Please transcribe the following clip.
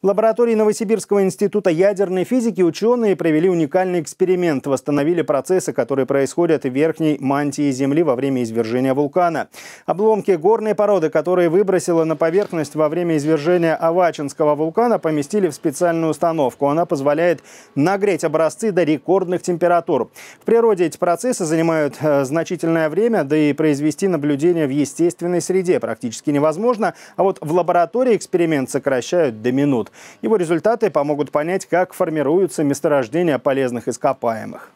В лаборатории Новосибирского института ядерной физики ученые провели уникальный эксперимент, восстановили процессы, которые происходят в верхней мантии Земли во время извержения вулкана. Обломки горной породы, которые выбросила на поверхность во время извержения Авачинского вулкана, поместили в специальную установку. Она позволяет нагреть образцы до рекордных температур. В природе эти процессы занимают э, значительное время, да и произвести наблюдение в естественной среде практически невозможно. А вот в лаборатории эксперимент сокращают до минут. Его результаты помогут понять, как формируются месторождения полезных ископаемых.